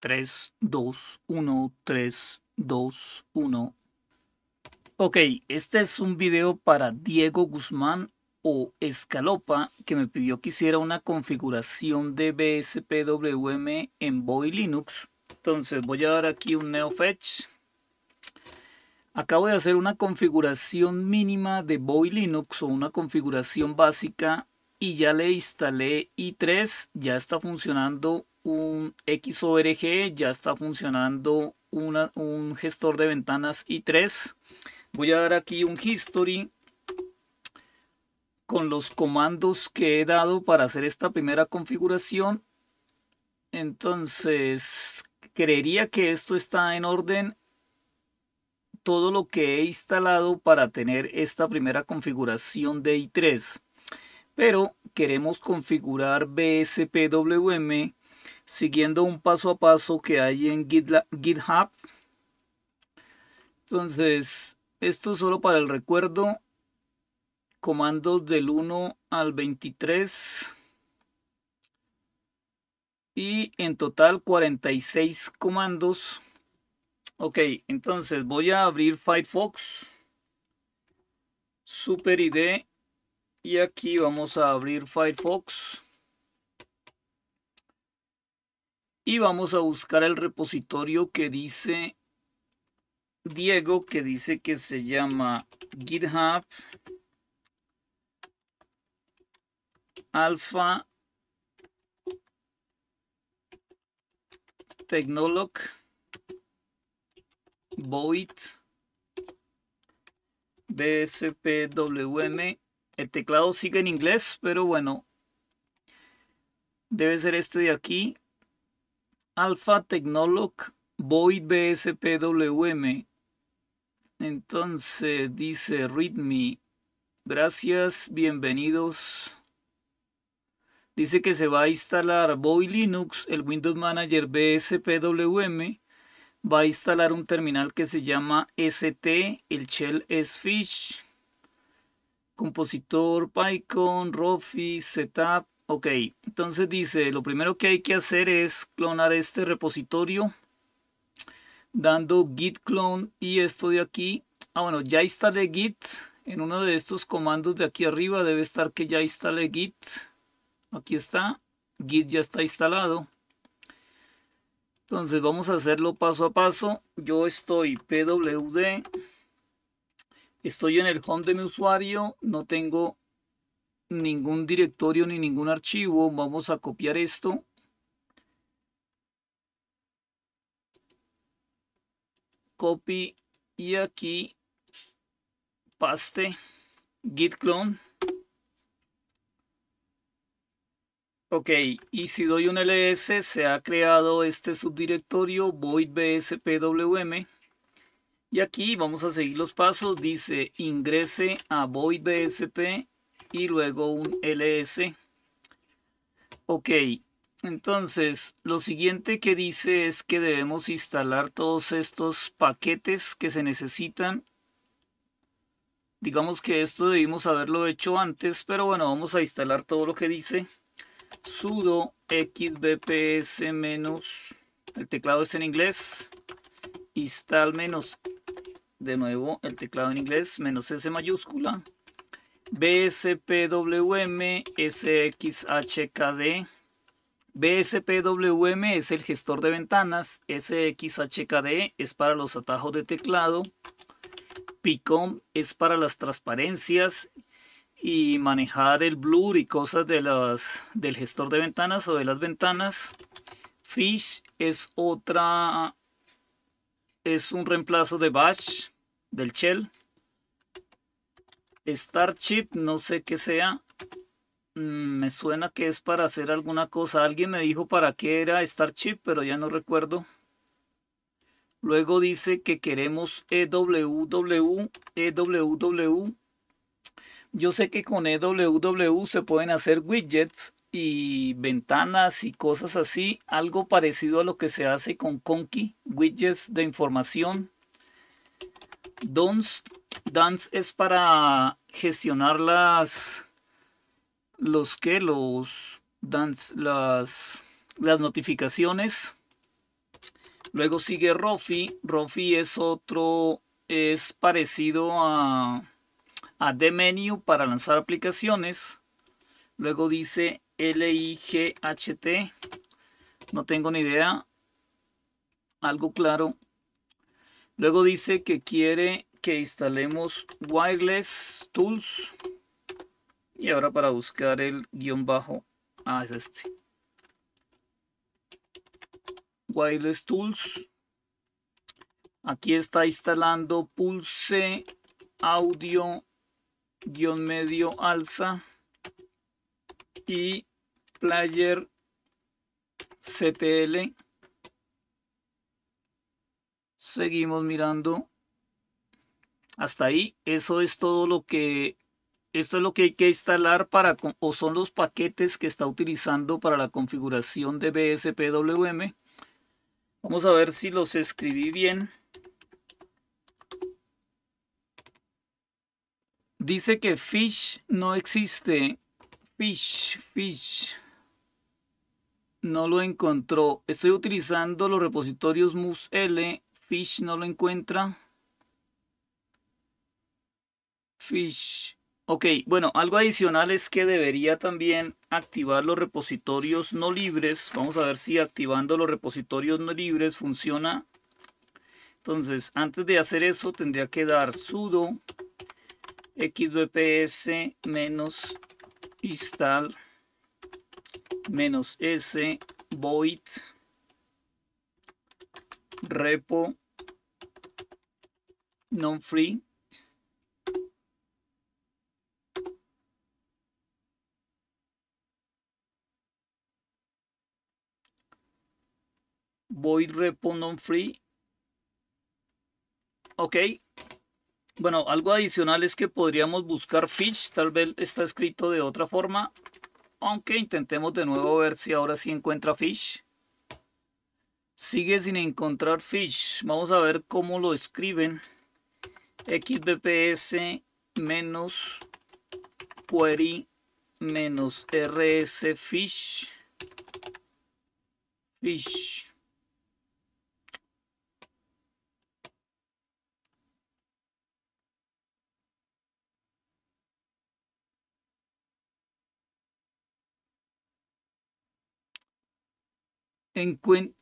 3, 2, 1, 3, 2, 1. Ok, este es un video para Diego Guzmán o Escalopa que me pidió que hiciera una configuración de BSPWM en Boy Linux. Entonces voy a dar aquí un NeoFetch. Acabo de hacer una configuración mínima de Boy Linux o una configuración básica y ya le instalé i3, ya está funcionando un XORG, ya está funcionando un gestor de ventanas i3. Voy a dar aquí un history con los comandos que he dado para hacer esta primera configuración. Entonces, creería que esto está en orden todo lo que he instalado para tener esta primera configuración de i3. Pero queremos configurar BSPWM siguiendo un paso a paso que hay en GitHub. Entonces, esto solo para el recuerdo. Comandos del 1 al 23. Y en total 46 comandos. Ok, entonces voy a abrir Firefox. Super ID. Y aquí vamos a abrir Firefox. Y vamos a buscar el repositorio que dice Diego, que dice que se llama GitHub Alpha Technolog Void BSPWM. El teclado sigue en inglés, pero bueno, debe ser este de aquí. Alpha Technolog Void BSPWM. Entonces dice Readme. Gracias, bienvenidos. Dice que se va a instalar Void Linux, el Windows Manager BSPWM. Va a instalar un terminal que se llama ST, el shell Sfish. Fish. Compositor, PyCon, Rofi, Setup, Ok, entonces dice, lo primero que hay que hacer es clonar este repositorio dando git clone y esto de aquí. Ah, bueno, ya instalé git. En uno de estos comandos de aquí arriba debe estar que ya instale git. Aquí está. Git ya está instalado. Entonces vamos a hacerlo paso a paso. Yo estoy pwd. Estoy en el home de mi usuario. No tengo ningún directorio ni ningún archivo. Vamos a copiar esto. Copy y aquí paste git clone. Ok, y si doy un ls, se ha creado este subdirectorio void bspwm. Y aquí vamos a seguir los pasos. Dice ingrese a void bsp y luego un ls. Ok, entonces lo siguiente que dice es que debemos instalar todos estos paquetes que se necesitan. Digamos que esto debimos haberlo hecho antes, pero bueno, vamos a instalar todo lo que dice sudo xbps menos, el teclado es en inglés, instal menos, de nuevo el teclado en inglés, menos s mayúscula, BSPWM SXHKD. BSPWM es el gestor de ventanas, SXHKD es para los atajos de teclado, PICOM es para las transparencias y manejar el blur y cosas de del gestor de ventanas o de las ventanas. Fish es otra, es un reemplazo de Bash, del Shell. Starship, no sé qué sea. Mm, me suena que es para hacer alguna cosa. Alguien me dijo para qué era Starship, pero ya no recuerdo. Luego dice que queremos EWW, EWW. Yo sé que con EWW se pueden hacer widgets y ventanas y cosas así. Algo parecido a lo que se hace con Conky, widgets de información. Dance, es para gestionar las... Los que los... las, las notificaciones. Luego sigue Rofi. Rofi es otro... Es parecido a... A Menu para lanzar aplicaciones. Luego dice LIGHT. No tengo ni idea. Algo claro. Luego dice que quiere que instalemos Wireless Tools. Y ahora para buscar el guión bajo. Ah, es este. Wireless Tools. Aquí está instalando Pulse Audio guión medio alza y Player CTL seguimos mirando. Hasta ahí, eso es todo lo que, esto es lo que hay que instalar para, o son los paquetes que está utilizando para la configuración de BSPWM. Vamos a ver si los escribí bien. Dice que fish no existe. Fish, fish. No lo encontró. Estoy utilizando los repositorios musl Fish no lo encuentra. Fish. Ok, bueno, algo adicional es que debería también activar los repositorios no libres. Vamos a ver si activando los repositorios no libres funciona. Entonces, antes de hacer eso, tendría que dar sudo xbps-install-s void repo non free void repo non free ok bueno algo adicional es que podríamos buscar fish tal vez está escrito de otra forma aunque intentemos de nuevo ver si ahora sí encuentra fish Sigue sin encontrar fish. Vamos a ver cómo lo escriben. XBPS menos query menos rs fish fish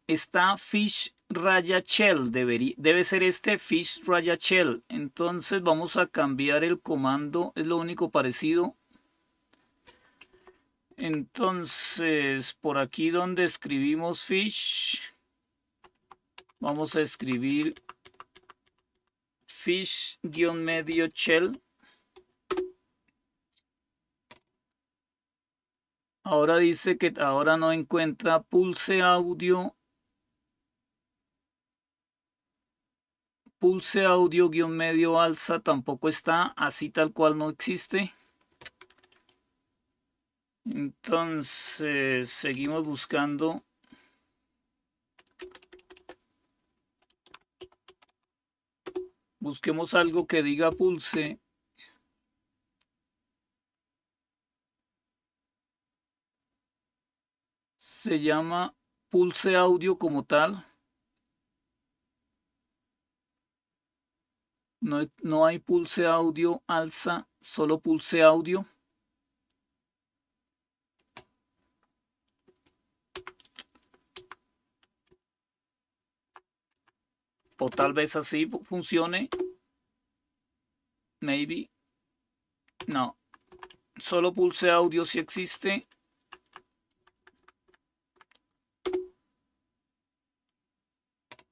está Fish Raya Shell. debe ser este Fish Raya Shell. Entonces vamos a cambiar el comando. Es lo único parecido. Entonces, por aquí donde escribimos Fish, vamos a escribir Fish-medio Shell. Ahora dice que ahora no encuentra pulse audio. Pulse audio guión medio alza tampoco está. Así tal cual no existe. Entonces, seguimos buscando. Busquemos algo que diga pulse se llama Pulse Audio como tal. No, hay pulse audio alza, solo pulse audio. O tal vez así funcione. Maybe. No. Solo pulse audio si existe.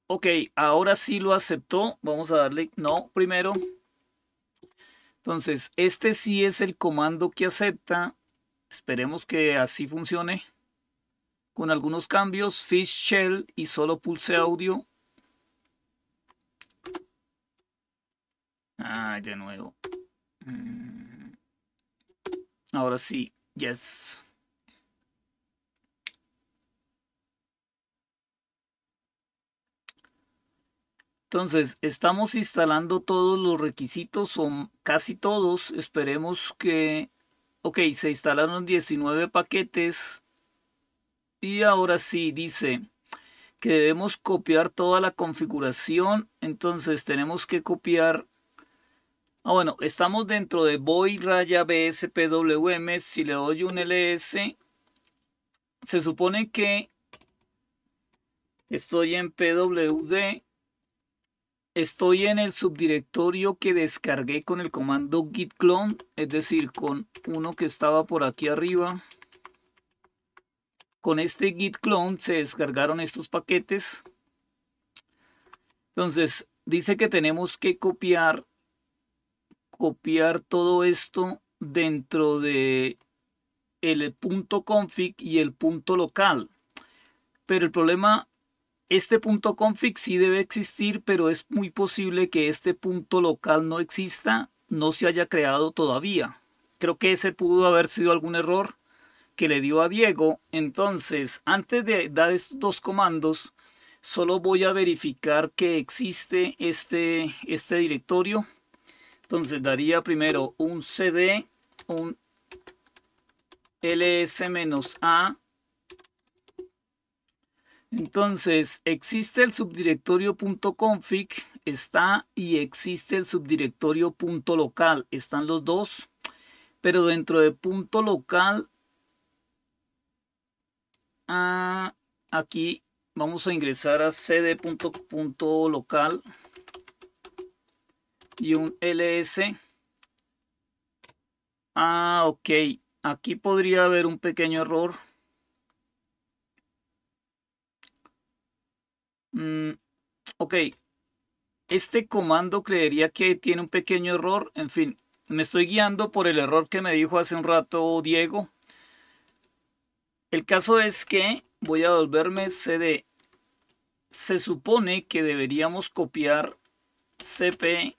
Ok, ahora sí lo aceptó. Vamos a darle no primero. Entonces, este sí es el comando que acepta. Esperemos que así funcione. Con algunos cambios, Fish Shell y solo pulse audio. Ah, de nuevo. Mm. Ahora sí, yes. Entonces, estamos instalando todos los requisitos, son casi todos. Esperemos que, ok, se instalaron 19 paquetes. Y ahora sí, dice que debemos copiar toda la configuración. Entonces, tenemos que copiar. Ah, bueno, estamos dentro de voy raya bspwm. Si le doy un ls, se supone que estoy en pwd estoy en el subdirectorio que descargué con el comando git clone, es decir, con uno que estaba por aquí arriba. Con este git clone se descargaron estos paquetes. Entonces, dice que tenemos que copiar, copiar todo esto dentro de el punto config y el punto local. Pero el problema este punto config sí debe existir, pero es muy posible que este punto local no exista, no se haya creado todavía. Creo que ese pudo haber sido algún error que le dio a Diego. Entonces, antes de dar estos dos comandos, solo voy a verificar que existe este, este directorio. Entonces daría primero un cd, un ls-a entonces, existe el .config? está y existe el .local. están los dos, pero dentro de local, ah, aquí vamos a ingresar a cd.local y un ls. Ah, ok, aquí podría haber un pequeño error Mm, ok. Este comando creería que tiene un pequeño error. En fin, me estoy guiando por el error que me dijo hace un rato Diego. El caso es que voy a volverme CD. Se supone que deberíamos copiar cp-r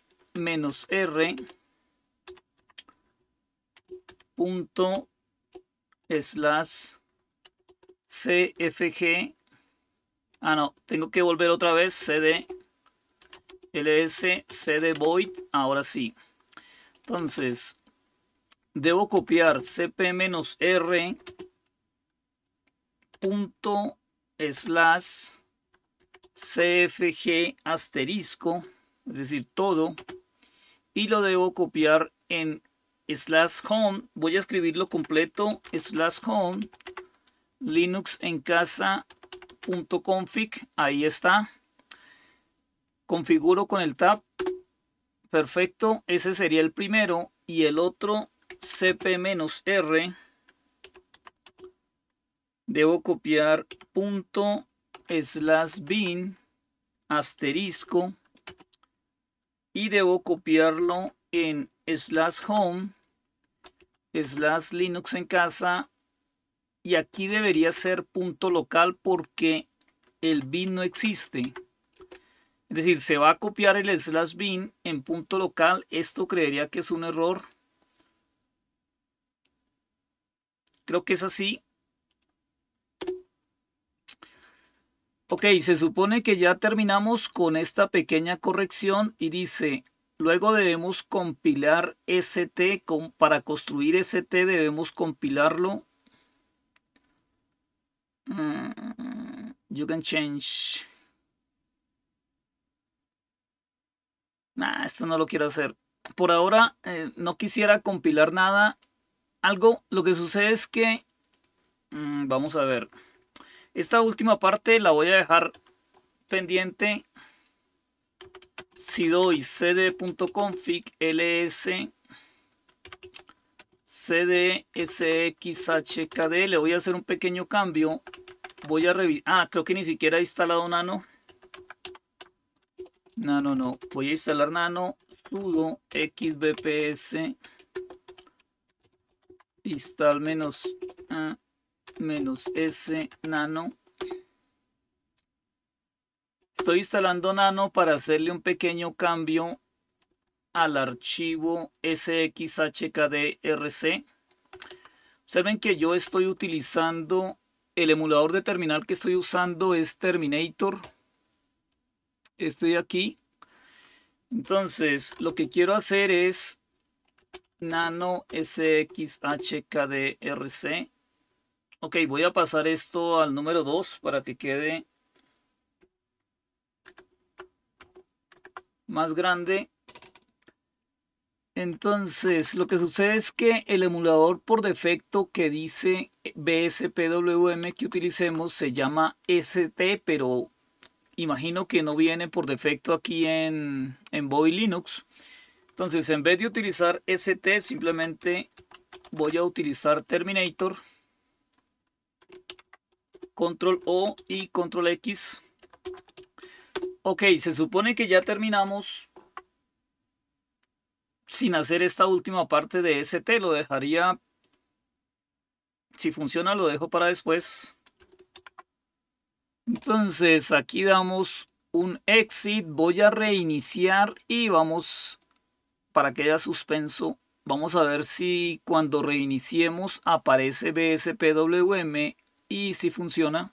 slash cfg Ah, no, tengo que volver otra vez. CD ls cd void. Ahora sí. Entonces, debo copiar cp-r punto slash cfg asterisco, es decir, todo, y lo debo copiar en slash home. Voy a escribirlo completo, slash home, Linux en casa config ahí está. Configuro con el tab. Perfecto, ese sería el primero. Y el otro, cp-r. Debo copiar punto slash bin asterisco. Y debo copiarlo en slash home slash linux en casa y aquí debería ser punto local porque el bin no existe. Es decir, se va a copiar el slash bin en punto local. Esto creería que es un error. Creo que es así. Ok, se supone que ya terminamos con esta pequeña corrección y dice, luego debemos compilar ST, para construir ST debemos compilarlo Mm, you can change. Nah, esto no lo quiero hacer. Por ahora eh, no quisiera compilar nada. Algo, lo que sucede es que... Mm, vamos a ver. Esta última parte la voy a dejar pendiente. Si doy cd.config ls CDSXHKD. Le voy a hacer un pequeño cambio. Voy a revisar. Ah, creo que ni siquiera he instalado nano. Nano, no. Voy a instalar nano sudo xbps install menos a menos s nano estoy instalando nano para hacerle un pequeño cambio al archivo sxhkdrc. Observen que yo estoy utilizando el emulador de terminal que estoy usando es Terminator. Estoy aquí. Entonces, lo que quiero hacer es nano sxhkdrc. Ok, voy a pasar esto al número 2 para que quede más grande. Entonces, lo que sucede es que el emulador por defecto que dice BSPWM que utilicemos se llama ST, pero imagino que no viene por defecto aquí en, en Linux. Entonces, en vez de utilizar ST, simplemente voy a utilizar Terminator. Control O y Control X. Ok, se supone que ya terminamos sin hacer esta última parte de ST, lo dejaría, si funciona lo dejo para después. Entonces aquí damos un exit, voy a reiniciar y vamos, para que haya suspenso, vamos a ver si cuando reiniciemos aparece BSPWM y si funciona.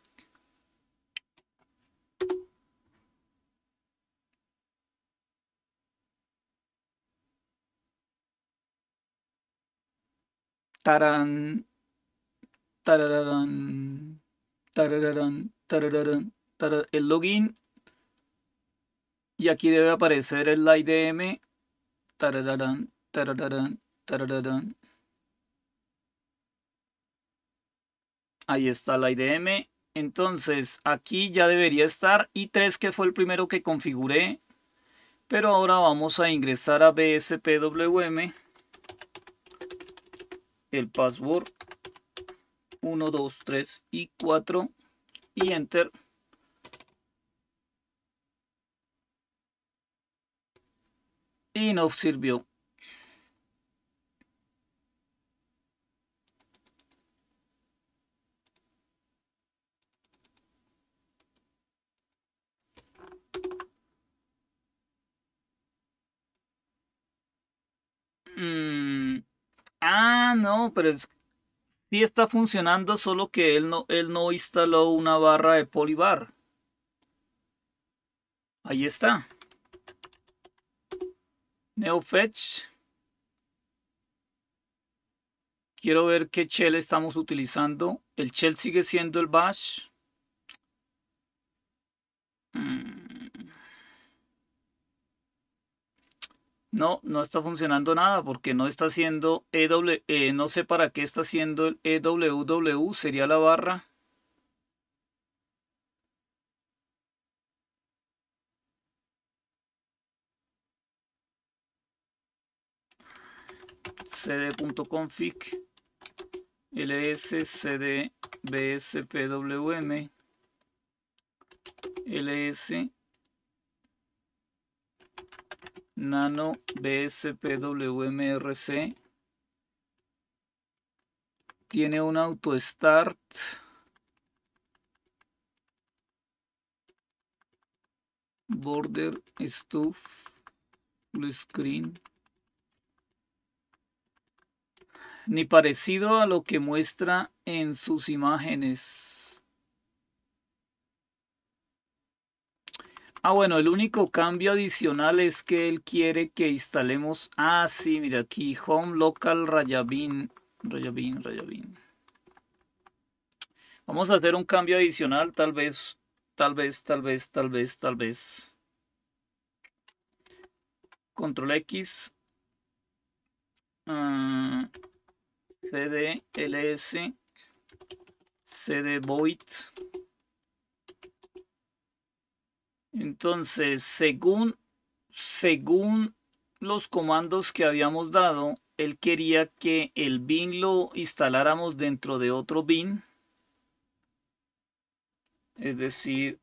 Taran. Tarararán. Tarararán. Tarararán. el login. Y aquí debe aparecer el IDM. Tarararán. Tarararán. Ahí está el IDM. Entonces, aquí ya debería estar i3, que fue el primero que configuré. Pero ahora vamos a ingresar a BSPWM el password 1, 2, 3 y 4 y enter. Y nos sirvió. Mm. Ah, no, pero sí está funcionando, solo que él no, él no instaló una barra de polybar. Ahí está. NeoFetch. Quiero ver qué shell estamos utilizando. El shell sigue siendo el bash. Mm. no, no está funcionando nada porque no está haciendo EW, eh, no sé para qué está haciendo el EWW, sería la barra. cd.config ls cd bspwm ls nano bspwmrc tiene un auto start border stuff blue screen ni parecido a lo que muestra en sus imágenes Ah, bueno, el único cambio adicional es que él quiere que instalemos. Ah, sí, mira aquí, home local Rayabin. Rayabin, Rayabin. Vamos a hacer un cambio adicional, tal vez, tal vez, tal vez, tal vez, tal vez. Control X. Uh, ah, CD LS. CD Void. Entonces, según, según los comandos que habíamos dado, él quería que el bin lo instaláramos dentro de otro bin. Es decir,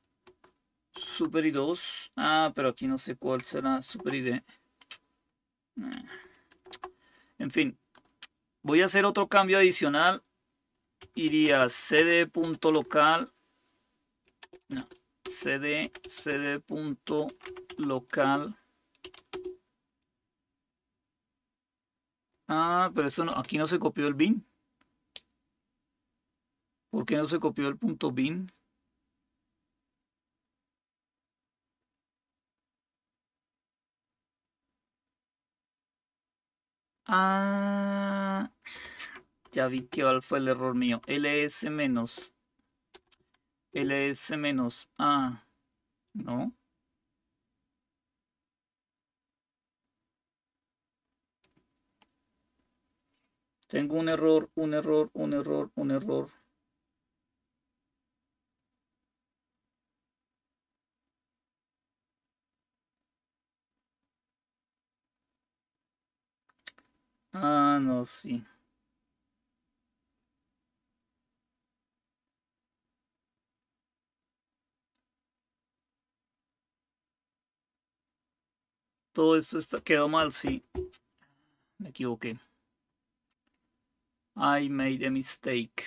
super 2 Ah, pero aquí no sé cuál será super ah. En fin, voy a hacer otro cambio adicional. Iría cd.local. No, cd cd.local local ah pero eso aquí no se copió el bin ¿por qué no se copió el punto bin? ah ya vi que fue el error mío ls menos ls menos a, ¿no? Tengo un error, un error, un error, un error. Ah, no, sí. Todo esto está, quedó mal, sí. Me equivoqué. I made a mistake.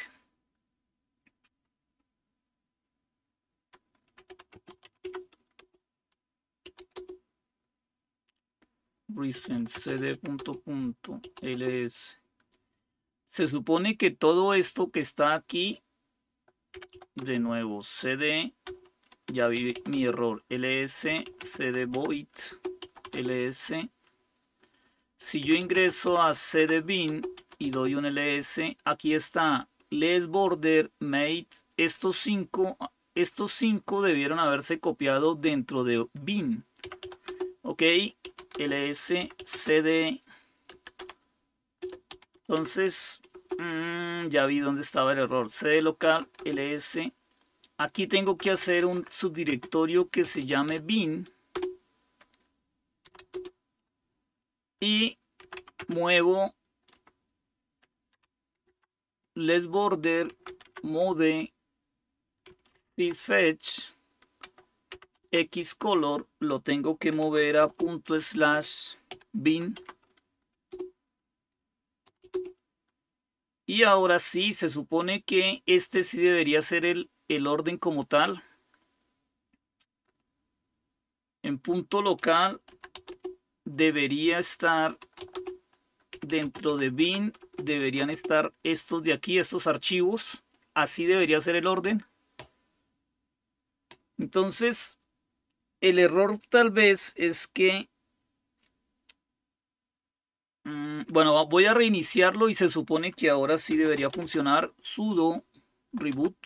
Recent cd punto punto ls. Se supone que todo esto que está aquí, de nuevo, cd, ya vi mi error, ls, cd void ls. Si yo ingreso a bin y doy un ls, aquí está les border made Estos cinco, estos cinco debieron haberse copiado dentro de bin. Ok, ls cd. Entonces, mm, ya vi dónde estaba el error. cd local ls. Aquí tengo que hacer un subdirectorio que se llame bin. y muevo les border mode this fetch x color lo tengo que mover a punto slash bin y ahora sí se supone que este sí debería ser el, el orden como tal en punto local debería estar dentro de bin, deberían estar estos de aquí, estos archivos. Así debería ser el orden. Entonces, el error tal vez es que... Mm, bueno, voy a reiniciarlo y se supone que ahora sí debería funcionar sudo reboot.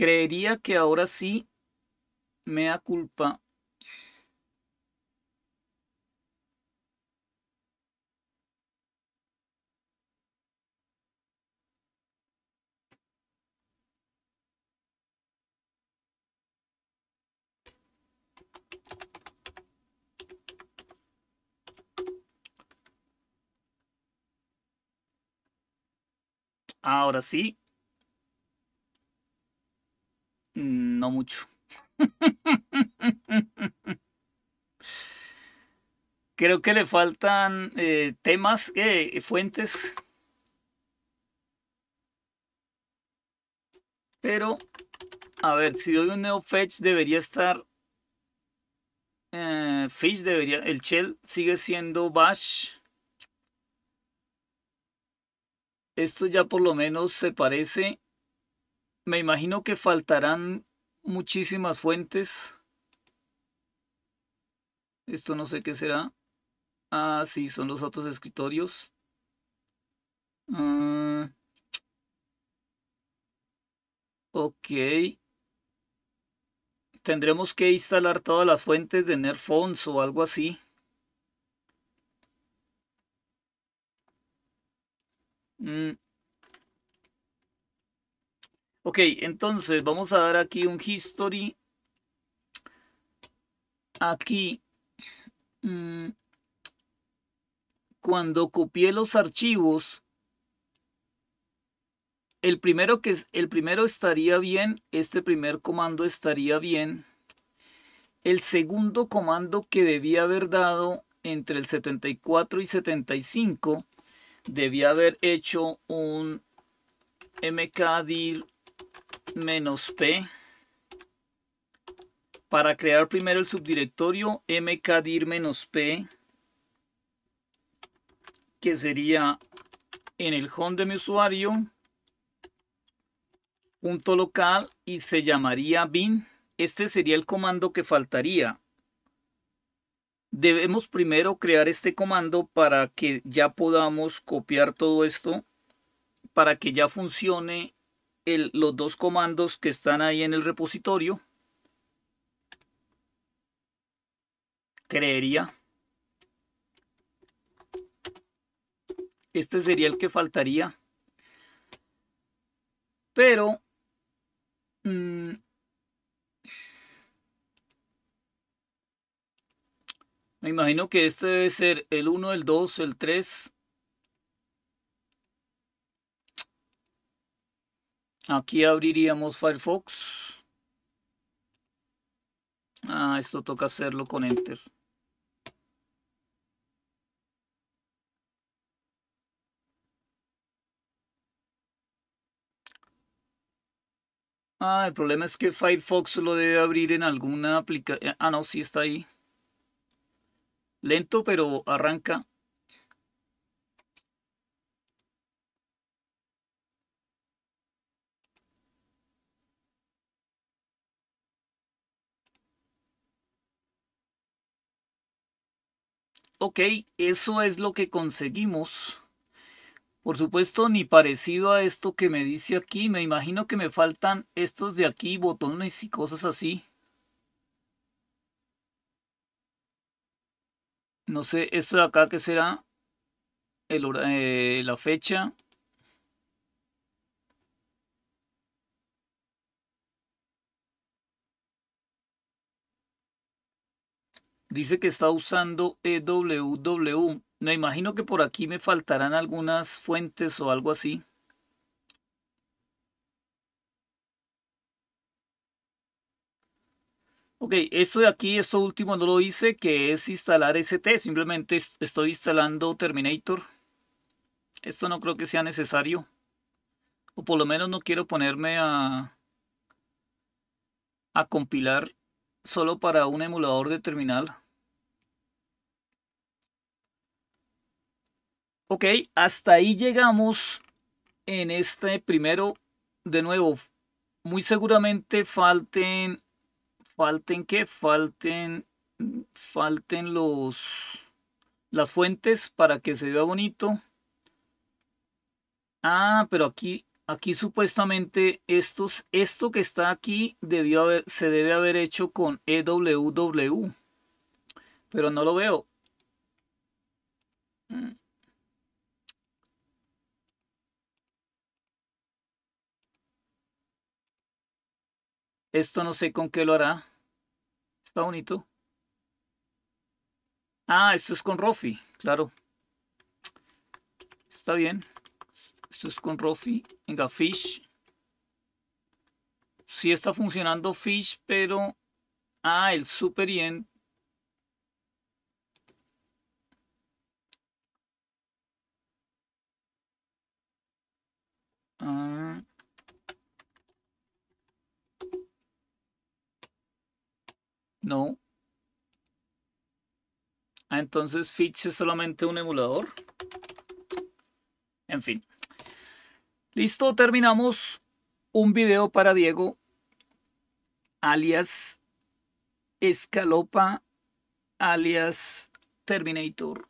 Creería que ahora sí me da culpa. Ahora sí, no mucho. Creo que le faltan eh, temas, eh, fuentes. Pero, a ver, si doy un neo fetch debería estar... Eh, fish debería... El shell sigue siendo bash. Esto ya por lo menos se parece. Me imagino que faltarán muchísimas fuentes. Esto no sé qué será. Ah, sí, son los otros escritorios. Ah. ok. Tendremos que instalar todas las fuentes de Nerfons o algo así. Mm. Ok, entonces vamos a dar aquí un history. Aquí, mm, cuando copié los archivos, el primero, que, el primero estaría bien, este primer comando estaría bien. El segundo comando que debía haber dado entre el 74 y 75, debía haber hecho un mkdir menos p para crear primero el subdirectorio mkdir-p que sería en el home de mi usuario punto local y se llamaría bin este sería el comando que faltaría debemos primero crear este comando para que ya podamos copiar todo esto para que ya funcione los dos comandos que están ahí en el repositorio. Creería. Este sería el que faltaría. Pero... Mm, me imagino que este debe ser el 1, el 2, el 3, Aquí abriríamos Firefox. Ah, esto toca hacerlo con Enter. Ah, el problema es que Firefox lo debe abrir en alguna aplicación. Eh, ah, no, sí está ahí. Lento, pero arranca. Ok, eso es lo que conseguimos. Por supuesto, ni parecido a esto que me dice aquí. Me imagino que me faltan estos de aquí, botones y cosas así. No sé, esto de acá, que será? Eh, la fecha. Dice que está usando EWW. Me imagino que por aquí me faltarán algunas fuentes o algo así. Ok, esto de aquí, esto último no lo hice, que es instalar ST. Simplemente estoy instalando Terminator. Esto no creo que sea necesario. O por lo menos no quiero ponerme a, a compilar solo para un emulador de terminal. Ok, hasta ahí llegamos en este primero. De nuevo, muy seguramente falten, falten que falten, falten los, las fuentes para que se vea bonito. Ah, pero aquí, aquí supuestamente estos, esto que está aquí debió haber, se debe haber hecho con EWW. Pero no lo veo. Mm. Esto no sé con qué lo hará. Está bonito. Ah, esto es con Rofi, claro. Está bien. Esto es con Rofi. Venga, Fish. Sí está funcionando Fish, pero... Ah, el Super Yen. Ah. No. Ah, entonces Fitch es solamente un emulador. En fin. Listo, terminamos un video para Diego, alias Escalopa, alias Terminator,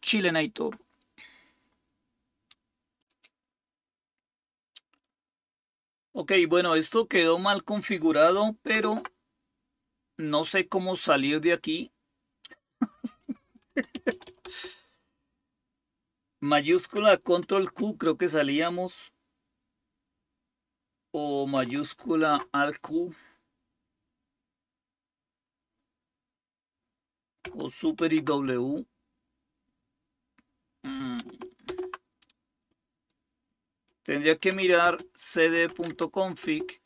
Chilenator. Ok, bueno, esto quedó mal configurado, pero no sé cómo salir de aquí. mayúscula control Q, creo que salíamos. O mayúscula al Q. O super y W. Mm. Tendría que mirar cd.config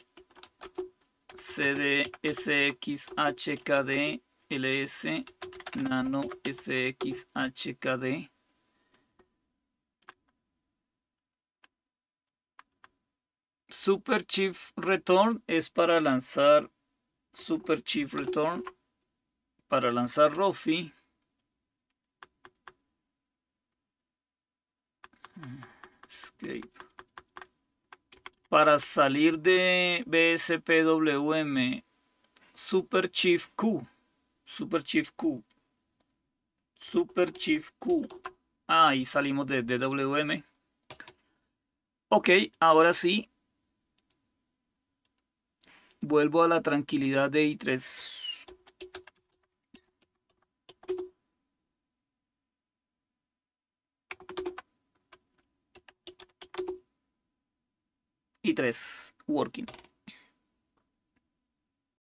CDSXHKD LS nano SXHKD Super Chief Return es para lanzar Super Chief Return para lanzar Rofi. Escape para salir de BSPWM Super Chief Q. Super Chief Q. Super Chief Q. Ah, ahí salimos de DWM. Ok, ahora sí. Vuelvo a la tranquilidad de I3. Y tres, Working.